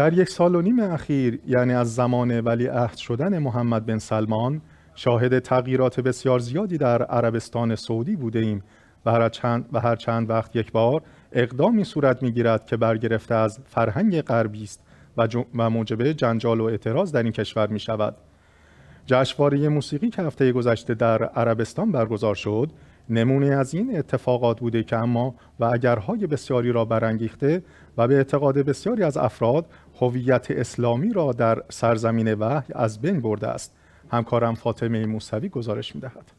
در یک سال و نیم اخیر یعنی از زمان ولی عهد شدن محمد بن سلمان شاهد تغییرات بسیار زیادی در عربستان سعودی بوده ایم و هر چند, و هر چند وقت یک بار اقدامی صورت می گیرد که برگرفته از فرهنگ غربی است و, و موجب جنجال و اعتراض در این کشور می شود. جشنواره موسیقی که هفته گذشته در عربستان برگزار شد نمونه از این اتفاقات بوده که اما و اگرهای بسیاری را برانگیخته و به اعتقاد بسیاری از افراد هویت اسلامی را در سرزمین وحی از بین برده است همکارم فاطمه موسوی گزارش میدهد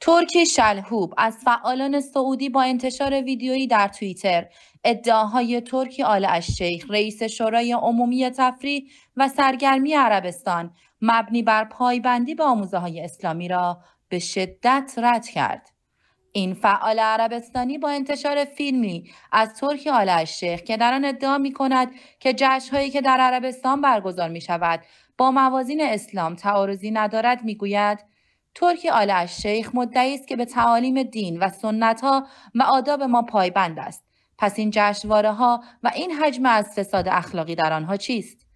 ترک شلهوب از فعالان سعودی با انتشار ویدیویی در توییتر ادعاهای ترکی آل الشیخ رئیس شورای عمومی تفریح و سرگرمی عربستان مبنی بر پایبندی به آموزه های اسلامی را به شدت رد کرد. این فعال عربستانی با انتشار فیلمی از ترکی آل شیخ که در آن ادعا می کند که جشنهایی که در عربستان برگزار می شود با موازین اسلام تعارضی ندارد میگوید ترکی آل شیخ مدعی است که به تعالیم دین و سنت ها و آداب ما پایبند است پس این جشنواره ها و این حجم از فساد اخلاقی در آنها چیست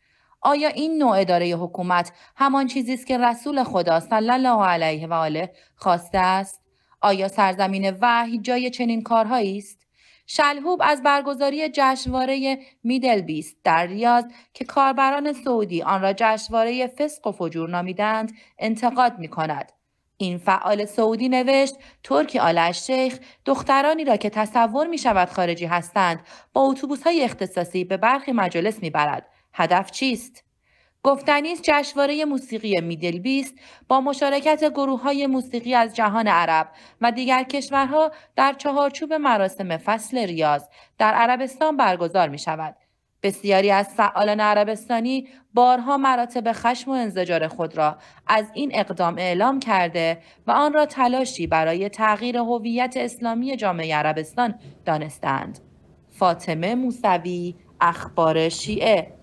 آیا این نوع اداره حکومت همان چیزی است که رسول خدا صلی الله علیه و آله خواسته است آیا سرزمین وحی جای چنین کارهایی است شلهوب از برگزاری جشنواره میدل بیست در ریاض که کاربران سعودی آن را جشنواره فسق و فجور نامیدند انتقاد می کند. این فعال سعودی نوشت ترکی آل شیخ دخترانی را که تصور می شود خارجی هستند با اتوبوس های اختصاصی به برخی مجلس می برد هدف چیست؟ گفتنیز جشنواره موسیقی میدل بیست با مشارکت گروه های موسیقی از جهان عرب و دیگر کشورها در چهارچوب مراسم فصل ریاض در عربستان برگزار می شود. بسیاری از فعالان عربستانی بارها مراتب خشم و انزجار خود را از این اقدام اعلام کرده و آن را تلاشی برای تغییر هویت اسلامی جامعه عربستان دانستند. فاطمه موسوی اخبار شیعه